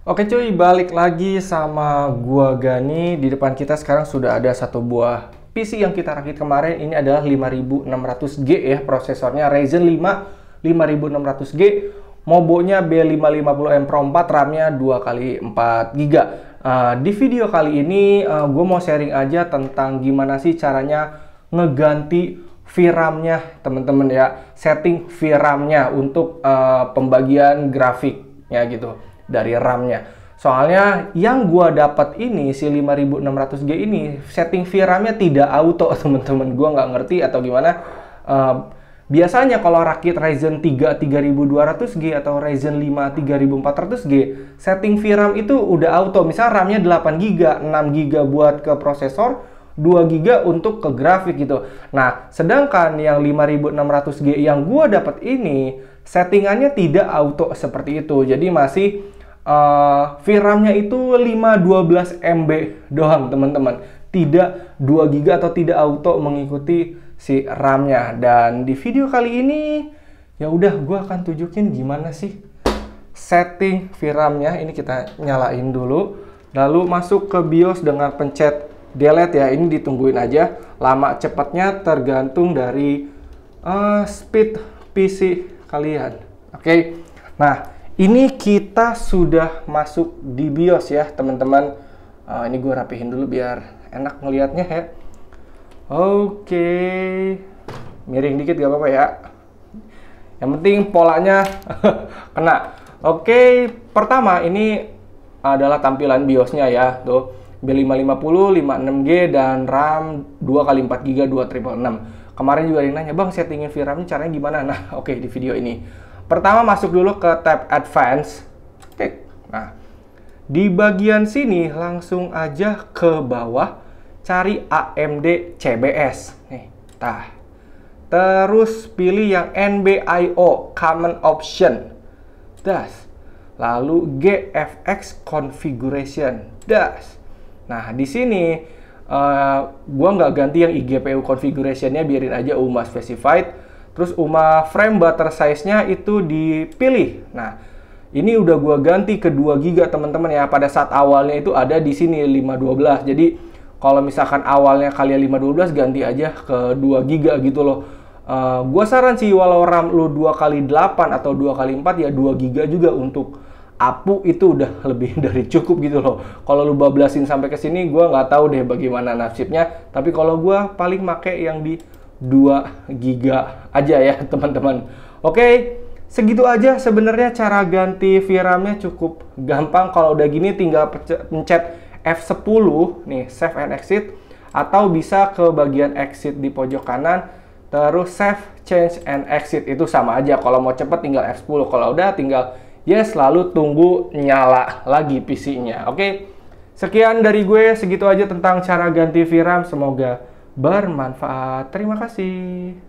Oke cuy, balik lagi sama gua Gani. Di depan kita sekarang sudah ada satu buah PC yang kita rakit kemarin. Ini adalah 5600G ya, prosesornya Ryzen 5 5600G. Mobonya B550M Pro 4, RAM-nya 2 kali 4 GB. Uh, di video kali ini uh, ah, gue mau sharing aja tentang gimana sih caranya ngeganti VRAM-nya, teman-teman ya. Setting VRAM-nya untuk uh, pembagian grafiknya gitu dari RAM-nya. Soalnya yang gua dapat ini si 5600G ini setting VRAM-nya tidak auto, temen-temen Gua nggak ngerti atau gimana. Uh, biasanya kalau rakit Ryzen 3 3200G atau Ryzen 5 3400G, setting VRAM itu udah auto. Misal RAM-nya 8GB, 6GB buat ke prosesor, 2GB untuk ke grafik gitu. Nah, sedangkan yang 5600G yang gua dapat ini settingannya tidak auto seperti itu. Jadi masih uh, VRAM-nya itu 512 MB doang teman-teman tidak 2 GB atau tidak auto mengikuti si RAM-nya dan di video kali ini ya udah gue akan tunjukin gimana sih setting VRAM-nya ini kita nyalain dulu lalu masuk ke BIOS dengan pencet delete ya ini ditungguin aja lama cepatnya tergantung dari uh, speed PC kalian oke okay? nah ini kita sudah masuk di BIOS ya teman-teman. Uh, ini gue rapihin dulu biar enak melihatnya ya. Oke, miring dikit gak apa-apa ya. Yang penting polanya kena. Oke, pertama ini adalah tampilan BIOSnya ya. Tuh, B550, 56G, dan RAM 2x4GB, 2666. Kemarin juga ada yang nanya, Bang, settingin vram caranya gimana? Nah, oke okay, di video ini. Pertama masuk dulu ke tab Advance. oke Nah, di bagian sini langsung aja ke bawah cari AMD CBS. Nih, tah. Terus pilih yang NBIO Common Option. Das. Lalu GFX Configuration. Das. Nah, di sini uh, gua nggak ganti yang IGPU configurationnya biarin aja UMA specified Terus UMA frame butter size-nya itu dipilih. Nah, ini udah gua ganti ke 2 giga teman-teman ya. Pada saat awalnya itu ada di sini 512. Jadi kalau misalkan awalnya kalian 512 ganti aja ke 2 giga gitu loh. Uh, gua saran sih walau RAM lu 2 kali 8 atau 2 kali 4 ya 2 giga juga untuk apu itu udah lebih dari cukup gitu loh. Kalau lu bablasin sampai ke sini gua nggak tahu deh bagaimana nasibnya, tapi kalau gua paling make yang di 2 giga aja ya teman-teman. Oke, segitu aja sebenarnya cara ganti VRAM-nya cukup gampang. Kalau udah gini tinggal pencet F10 nih, save and exit atau bisa ke bagian exit di pojok kanan terus save, change and exit itu sama aja. Kalau mau cepet tinggal F10, kalau udah tinggal yes lalu tunggu nyala lagi PC-nya. Oke. Sekian dari gue, segitu aja tentang cara ganti VRAM. Semoga bermanfaat. Terima kasih.